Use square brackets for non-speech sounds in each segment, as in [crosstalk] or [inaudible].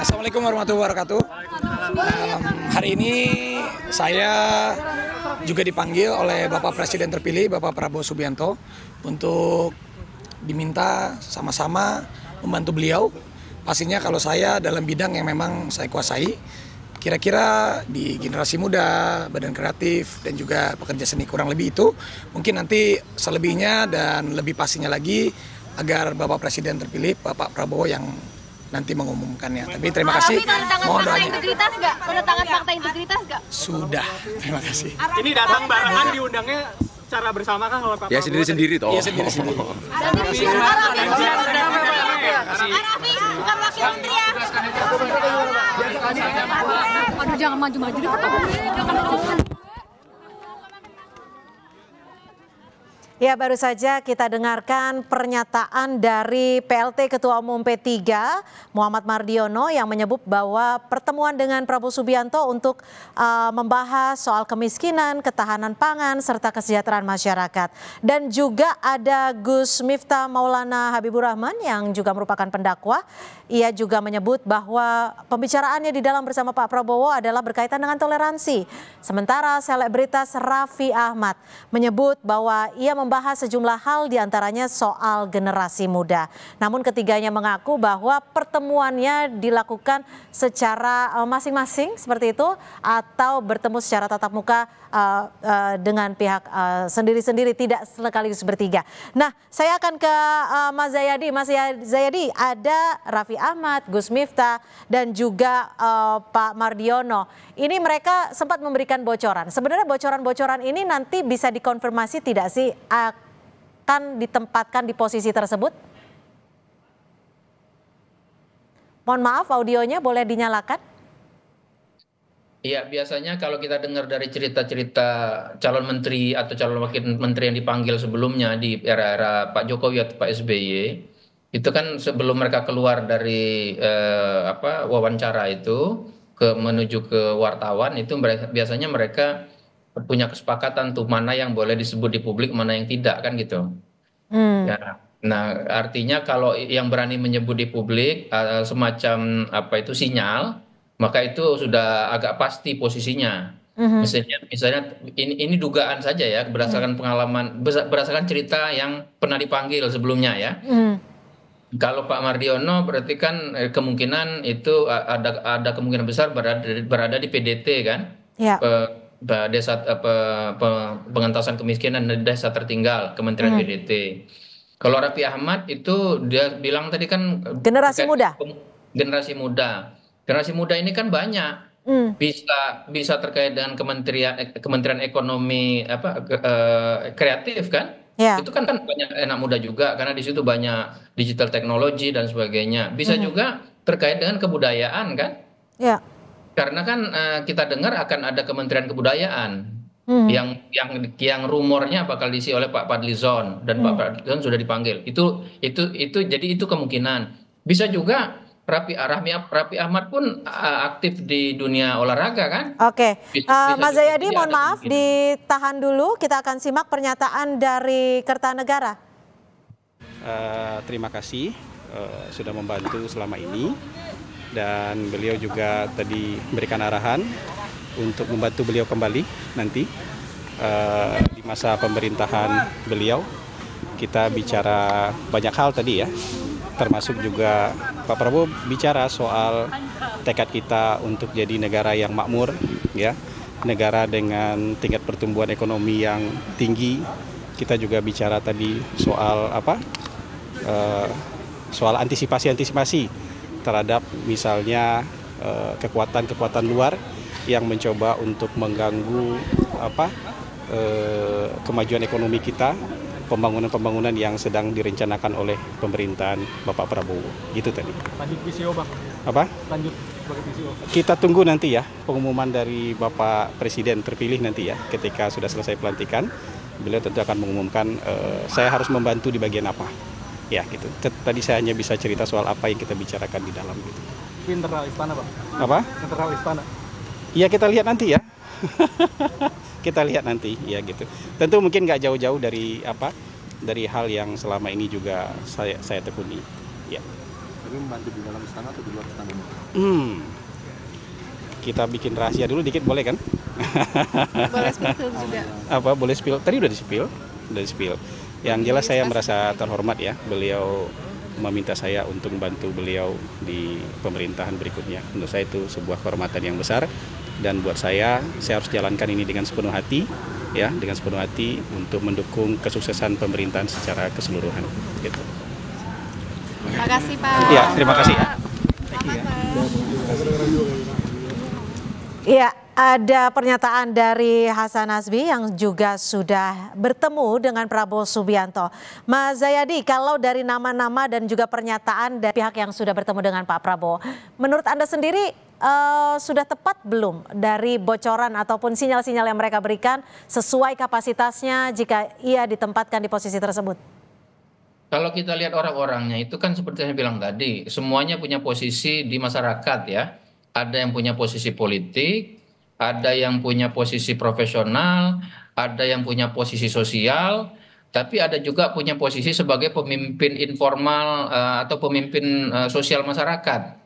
Assalamualaikum warahmatullahi wabarakatuh. Um, hari ini saya juga dipanggil oleh Bapak Presiden terpilih Bapak Prabowo Subianto untuk diminta sama-sama membantu beliau. Pastinya kalau saya dalam bidang yang memang saya kuasai, kira-kira di generasi muda, badan kreatif, dan juga pekerja seni kurang lebih itu mungkin nanti selebihnya dan lebih pastinya lagi agar Bapak Presiden terpilih, Bapak Prabowo yang nanti mengumumkannya. Tapi terima kasih. Tapi tangan fakta integritas nggak? tangan fakta integritas nggak? Sudah. Terima kasih. Ini datang barengan diundangnya cara bersama kan kalau Pak Ya sendiri-sendiri toh. Ya sendiri-sendiri. Arafi, Arafi, bukan wakil menteri ya. Aduh jangan maju-maju deh ketemu. Jangan Ya baru saja kita dengarkan pernyataan dari PLT Ketua Umum P3 Muhammad Mardiono yang menyebut bahwa pertemuan dengan Prabowo Subianto untuk uh, membahas soal kemiskinan, ketahanan pangan, serta kesejahteraan masyarakat. Dan juga ada Gus Miftah Maulana Habibur Rahman yang juga merupakan pendakwa. Ia juga menyebut bahwa pembicaraannya di dalam bersama Pak Prabowo adalah berkaitan dengan toleransi. Sementara selebritas Raffi Ahmad menyebut bahwa ia membahas sejumlah hal diantaranya soal generasi muda. Namun ketiganya mengaku bahwa pertemuannya dilakukan secara eh, masing-masing seperti itu atau bertemu secara tatap muka uh, uh, dengan pihak sendiri-sendiri uh, tidak sekaligus bertiga. Nah saya akan ke uh, Mas Zayadi. Mas ya-, Zayadi ada Raffi Ahmad, Gus Miftah dan juga uh, Pak Mardiono. Ini mereka sempat memberikan bocoran. Sebenarnya bocoran-bocoran ini nanti bisa dikonfirmasi tidak sih? akan ditempatkan di posisi tersebut? Mohon maaf audionya boleh dinyalakan. Iya, biasanya kalau kita dengar dari cerita-cerita calon menteri atau calon wakil menteri yang dipanggil sebelumnya di era-era Pak Jokowi atau Pak SBY, itu kan sebelum mereka keluar dari eh, apa wawancara itu ke menuju ke wartawan itu biasanya mereka punya kesepakatan tuh mana yang boleh disebut di publik, mana yang tidak kan gitu. Hmm. Ya. Nah, artinya kalau yang berani menyebut di publik uh, semacam apa itu sinyal, maka itu sudah agak pasti posisinya. hmm Misalnya, misalnya ini, ini dugaan saja ya berdasarkan hmm pengalaman, berdasarkan cerita yang pernah dipanggil sebelumnya ya. hmm Kalau Pak Mardiono berarti kan eh, kemungkinan itu ada ada kemungkinan besar berada berada di PDT kan, yeah. Ya desa apa, pengentasan kemiskinan desa tertinggal Kementerian hmm. GDT. Kalau Rapi Ahmad itu dia bilang tadi kan generasi muda. Generasi muda. Generasi muda ini kan banyak hmm. bisa bisa terkait dengan kementerian Kementerian Ekonomi apa eh, kreatif kan? Yeah. Itu kan kan banyak anak muda juga karena di situ banyak digital teknologi dan sebagainya. Bisa hmm. juga terkait dengan kebudayaan kan? Ya karena kan eh, kita dengar akan ada kementerian kebudayaan hmm. yang yang yang rumornya bakal diisi oleh pak fadlizon dan pak hmm. fadlizon sudah dipanggil itu itu itu jadi itu kemungkinan bisa juga Rapi Rahmi, Rapi Ahmad pun uh, aktif di dunia olahraga kan? Oke, okay. uh, eh, Mas Zayadi mohon maaf ditahan dulu, kita akan simak pernyataan dari Kertanegara. Uh, terima kasih uh, sudah membantu selama ini dan beliau juga tadi memberikan arahan untuk membantu beliau kembali nanti uh, di masa pemerintahan beliau. Kita bicara banyak hal tadi ya, termasuk juga Pak Prabowo bicara soal tekad kita untuk jadi negara yang makmur, ya, negara dengan tingkat pertumbuhan ekonomi yang tinggi. Kita juga bicara tadi soal apa, uh, soal antisipasi-antisipasi terhadap misalnya eh, kekuatan-kekuatan luar yang mencoba untuk mengganggu apa eh, kemajuan ekonomi kita, pembangunan-pembangunan yang sedang direncanakan oleh pemerintahan Bapak Prabowo. Gitu tadi. Lanjut PCO, Pak. Apa? Lanjut kita tunggu nanti ya pengumuman dari Bapak Presiden terpilih nanti ya ketika sudah selesai pelantikan. Beliau tentu akan mengumumkan uh, saya harus membantu di bagian apa ya gitu. Tadi saya hanya bisa cerita soal apa yang kita bicarakan di dalam gitu. Internal istana, Pak. Apa? Internal istana. Iya kita lihat nanti ya. [laughs] kita lihat nanti ya gitu. Tentu mungkin nggak jauh-jauh dari apa dari hal yang selama ini juga saya saya tekuni. Ya. Tapi membantu di dalam istana atau di luar istana? Hmm. Kita bikin rahasia dulu dikit boleh kan? boleh spill juga. [laughs] Apa boleh spill? Tadi udah di spill, udah di spill. Yang jelas saya merasa terhormat ya, beliau meminta saya untuk membantu beliau di pemerintahan berikutnya. Menurut saya itu sebuah kehormatan yang besar dan buat saya saya harus jalankan ini dengan sepenuh hati ya, dengan sepenuh hati untuk mendukung kesuksesan pemerintahan secara keseluruhan gitu. Terima kasih Pak. Ya, terima kasih ya. Iya. Ada pernyataan dari Hasan Nasbi yang juga sudah bertemu dengan Prabowo Subianto. Mas Zayadi, kalau dari nama-nama dan juga pernyataan dari pihak yang sudah bertemu dengan Pak Prabowo, menurut Anda sendiri uh, sudah tepat belum dari bocoran ataupun sinyal-sinyal yang mereka berikan sesuai kapasitasnya jika ia ditempatkan di posisi tersebut? Kalau kita lihat orang-orangnya itu kan seperti saya bilang tadi, semuanya punya posisi di masyarakat ya. Ada yang punya posisi politik, ada yang punya posisi profesional, ada yang punya posisi sosial, tapi ada juga punya posisi sebagai pemimpin informal uh, atau pemimpin uh, sosial masyarakat.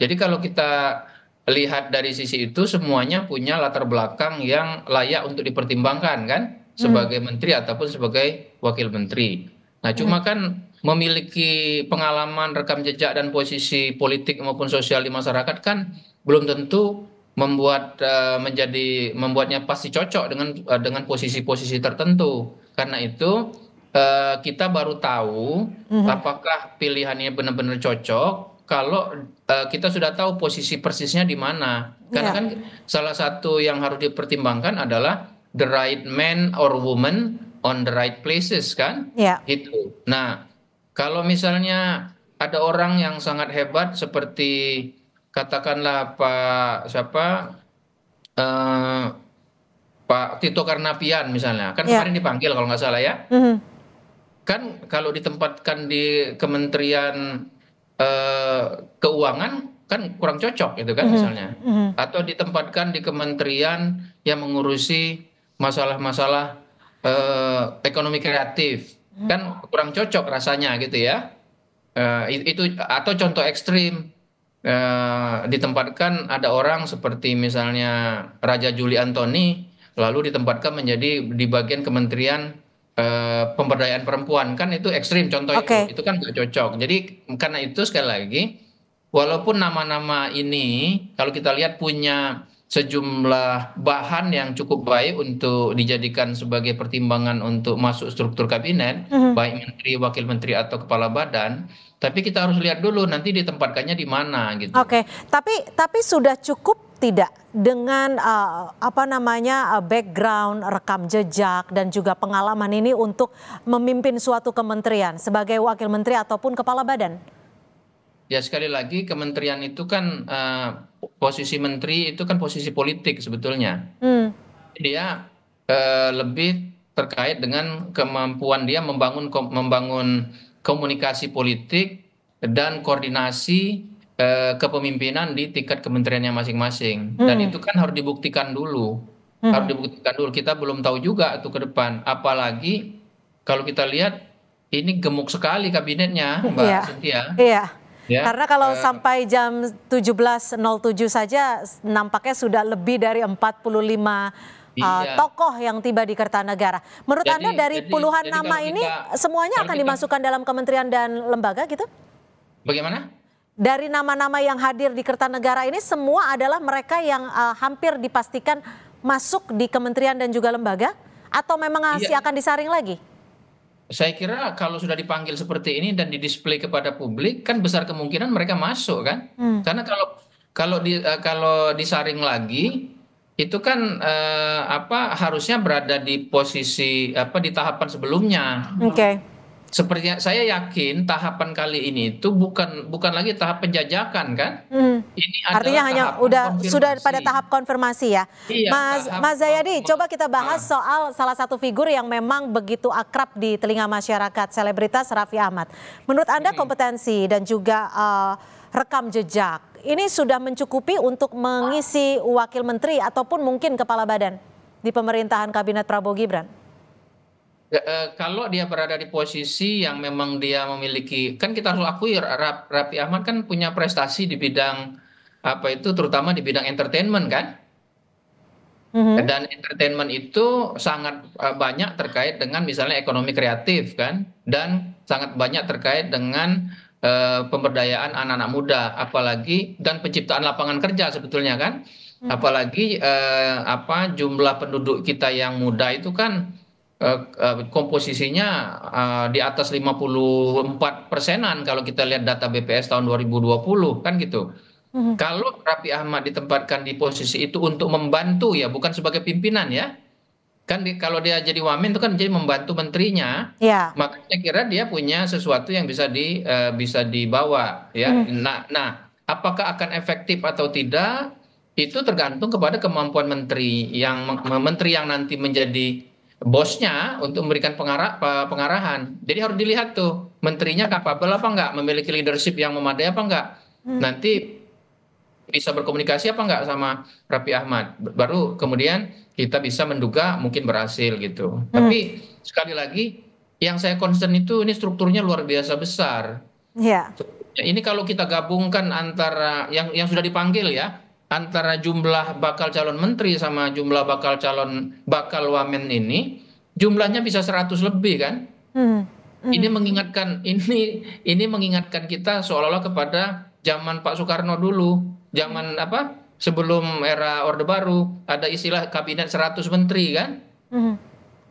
Jadi kalau kita lihat dari sisi itu semuanya punya latar belakang yang layak untuk dipertimbangkan kan hmm. sebagai hmm. menteri ataupun sebagai wakil menteri. Nah, cuma hmm. kan memiliki pengalaman rekam jejak dan posisi politik maupun sosial di masyarakat kan belum tentu membuat uh, menjadi membuatnya pasti cocok dengan uh, dengan posisi-posisi tertentu. Karena itu uh, kita baru tahu mm-hmm. apakah pilihannya benar-benar cocok kalau uh, kita sudah tahu posisi persisnya di mana. Karena yeah. kan salah satu yang harus dipertimbangkan adalah the right man or woman on the right places kan? Yeah. Itu. Nah, kalau misalnya ada orang yang sangat hebat seperti katakanlah Pak siapa uh, Pak Tito Karnavian misalnya kan yeah. kemarin dipanggil kalau nggak salah ya mm -hmm. kan kalau ditempatkan di Kementerian uh, Keuangan kan kurang cocok gitu kan mm -hmm. misalnya mm -hmm. atau ditempatkan di kementerian yang mengurusi masalah-masalah uh, ekonomi kreatif mm -hmm. kan kurang cocok rasanya gitu ya uh, itu atau contoh ekstrim Eh, ditempatkan ada orang seperti misalnya Raja Juli Antoni lalu ditempatkan menjadi di bagian kementerian e, pemberdayaan perempuan kan itu ekstrim contoh okay. itu itu kan gak cocok jadi karena itu sekali lagi walaupun nama-nama ini kalau kita lihat punya sejumlah bahan yang cukup baik untuk dijadikan sebagai pertimbangan untuk masuk struktur kabinet, mhm. baik menteri, wakil menteri atau kepala badan. Tapi kita harus lihat dulu nanti ditempatkannya di mana gitu. Oke, okay. tapi tapi sudah cukup tidak dengan uh, apa namanya uh, background rekam jejak dan juga pengalaman ini untuk memimpin suatu kementerian sebagai wakil menteri ataupun kepala badan? ya sekali lagi kementerian itu kan uh, posisi menteri itu kan posisi politik sebetulnya. Hmm. Dia uh, lebih terkait dengan kemampuan dia membangun kom membangun komunikasi politik dan koordinasi eh, kepemimpinan di tingkat kementeriannya masing-masing. Hmm. Dan itu kan harus dibuktikan dulu. Hmm. Harus dibuktikan dulu. Kita belum tahu juga itu ke depan. Apalagi kalau kita lihat ini gemuk sekali kabinetnya, Mbak yeah. Cynthia. Iya. Yeah. Ya, Karena kalau uh, sampai jam 17.07 saja nampaknya sudah lebih dari 45 eh, iya. uh, tokoh yang tiba di Kertanegara. Menurut jadi, Anda dari jadi, puluhan jadi nama kita, ini semuanya akan kita, dimasukkan dalam kementerian dan lembaga gitu? Bagaimana? Dari nama-nama yang hadir di Kertanegara ini semua adalah mereka yang uh, hampir dipastikan masuk di kementerian dan juga lembaga atau memang iya. masih iya. akan disaring lagi? saya kira kalau sudah dipanggil seperti ini dan didisplay kepada publik kan besar kemungkinan mereka masuk kan hmm. karena kalau kalau di eh, kalau disaring lagi itu kan eh, apa harusnya berada di posisi apa di tahapan sebelumnya. Oke. Okay sepertinya saya yakin tahapan kali ini itu bukan bukan lagi tahap penjajakan kan? Hmm. Ini artinya hanya udah konfirmasi. sudah pada tahap konfirmasi ya. Iya, Mas Mas Zayadi, coba kita bahas ah. soal salah satu figur yang memang begitu akrab di telinga masyarakat, selebritas Raffi Ahmad. Menurut Anda hmm. kompetensi dan juga uh, rekam jejak ini sudah mencukupi untuk mengisi wakil menteri ataupun mungkin kepala badan di pemerintahan kabinet Prabowo Gibran? Eh, eh, kalau dia berada di posisi yang memang dia memiliki kan kita harus akui Rapi Ahmad kan punya prestasi di bidang apa itu terutama di bidang entertainment kan mm-hmm. dan entertainment itu sangat eh, banyak terkait dengan misalnya ekonomi kreatif kan dan sangat banyak terkait dengan uh, pemberdayaan anak-anak muda apalagi dan penciptaan lapangan kerja sebetulnya kan mm-hmm. apalagi uh, apa jumlah penduduk kita yang muda itu kan Eh, eh, komposisinya eh, di atas 54 persenan kalau kita lihat data BPS tahun 2020 kan gitu. -hmm. Kalau Rapi Ahmad ditempatkan di posisi itu untuk membantu ya, bukan sebagai pimpinan ya. Kan di, kalau dia jadi wamen itu kan jadi membantu menterinya. Ya. Makanya kira dia punya sesuatu yang bisa di uh, bisa dibawa ya. -hmm. Nah, nah, apakah akan efektif atau tidak itu tergantung kepada kemampuan menteri yang menteri yang nanti menjadi bosnya untuk memberikan pengarah, pengarahan. Jadi harus dilihat tuh menterinya kapabel apa enggak, memiliki leadership yang memadai apa enggak. Hmm. Nanti bisa berkomunikasi apa enggak sama Rapi Ahmad. Baru kemudian kita bisa menduga mungkin berhasil gitu. Hmm. Tapi sekali lagi yang saya concern itu ini strukturnya luar biasa besar. Yeah. Ini kalau kita gabungkan antara yang yang sudah dipanggil ya, antara jumlah bakal calon menteri sama jumlah bakal calon bakal wamen ini jumlahnya bisa 100 lebih kan? Hmm. Hmm. Ini mengingatkan ini ini mengingatkan kita seolah-olah kepada zaman Pak Soekarno dulu, zaman apa? Sebelum era Orde Baru ada istilah kabinet 100 menteri kan? Hmm.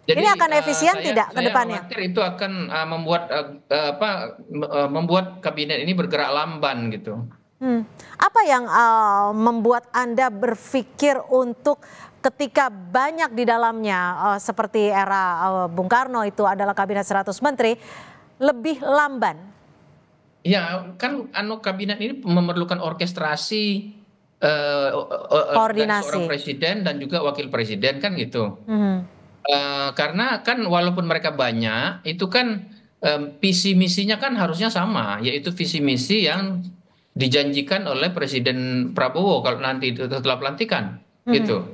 Jadi, ini akan eh, efisien uh, tidak ke depannya? itu akan uh, membuat uh, apa uh, membuat kabinet ini bergerak lamban gitu. Hmm. Apa yang uh, membuat Anda berpikir untuk ketika banyak di dalamnya uh, seperti era uh, Bung Karno itu adalah kabinet 100 menteri lebih lamban? Ya, kan anu kabinet ini memerlukan orkestrasi uh, uh, koordinasi seorang presiden dan juga wakil presiden kan gitu. Hmm. Uh, karena kan walaupun mereka banyak itu kan visi misinya kan harusnya sama yaitu visi misi yang dijanjikan oleh Presiden Prabowo kalau nanti setelah pelantikan hmm. gitu.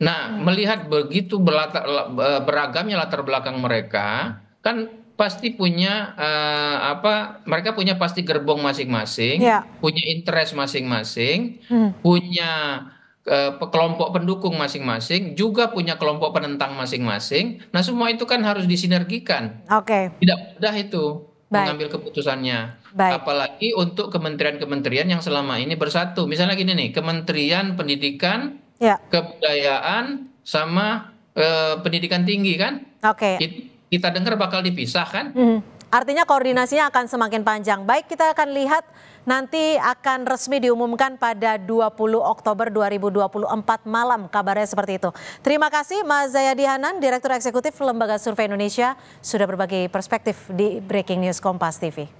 Nah, hmm. melihat begitu e, beragamnya latar belakang mereka, kan pasti punya uh, apa? Mereka punya pasti gerbong masing-masing, yeah. punya interest masing-masing, hmm. punya uh, kelompok pendukung masing-masing, juga punya kelompok penentang masing-masing. Nah, semua itu kan harus disinergikan. Oke. Okay. Tidak mudah itu mengambil keputusannya. Baik. Apalagi untuk kementerian-kementerian yang selama ini bersatu. Misalnya gini nih, Kementerian Pendidikan, ya. Kebudayaan sama eh, pendidikan tinggi kan? Oke. Okay. Kita dengar bakal dipisah kan? Mm -hmm Artinya koordinasinya akan semakin panjang. Baik kita akan lihat nanti akan resmi diumumkan pada 20 Oktober 2024 malam kabarnya seperti itu. Terima kasih Mas Zayadi Hanan, Direktur Eksekutif Lembaga Survei Indonesia sudah berbagi perspektif di Breaking News Kompas TV.